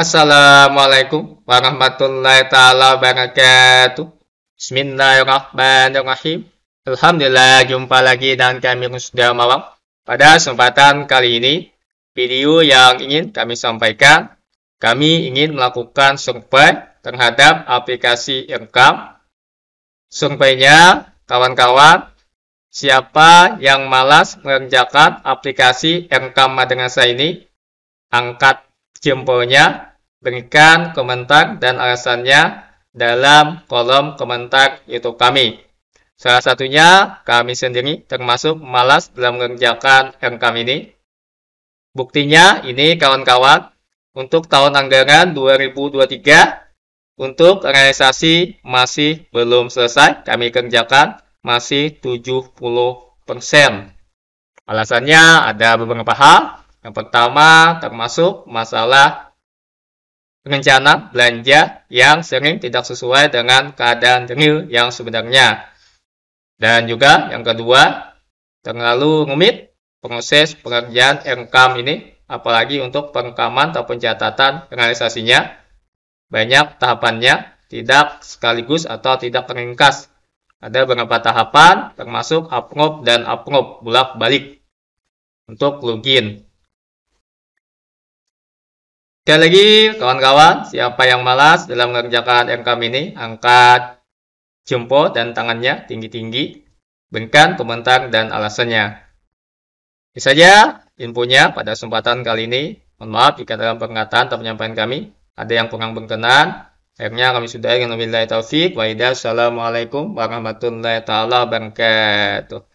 Assalamualaikum warahmatullahi taala wabarakatuh. Bismillahirrahmanirrahim. Alhamdulillah jumpa lagi dan kami sudah malam Pada kesempatan kali ini, video yang ingin kami sampaikan, kami ingin melakukan survei terhadap aplikasi Irkam. Surveinya, kawan-kawan, siapa yang malas mengerjakan aplikasi Irkam Madrasah ini? Angkat jempolnya Berikan komentar dan alasannya dalam kolom komentar YouTube kami. Salah satunya, kami sendiri termasuk malas dalam mengerjakan kami ini. Buktinya, ini kawan-kawan, untuk tahun anggaran 2023, untuk realisasi masih belum selesai, kami kerjakan masih 70%. Alasannya ada beberapa hal. Yang pertama, termasuk masalah rencana belanja yang sering tidak sesuai dengan keadaan real yang sebenarnya. Dan juga yang kedua, terlalu rumit proses pengerjaan income ini, apalagi untuk perekaman atau pencatatan realisasinya, banyak tahapannya, tidak sekaligus atau tidak teringkas. Ada beberapa tahapan, termasuk upload dan upload bulat balik untuk login. Sekali lagi, kawan-kawan, siapa yang malas dalam mengerjakan MKM ini, angkat jempol dan tangannya tinggi-tinggi. Berikan komentar dan alasannya. ini saja infonya pada kesempatan kali ini. Mohon maaf jika dalam pengataan atau penyampaian kami ada yang kurang berkenan. Akhirnya kami sudah dengan wabillahi taufik wa'idah, Assalamualaikum warahmatullahi wabarakatuh.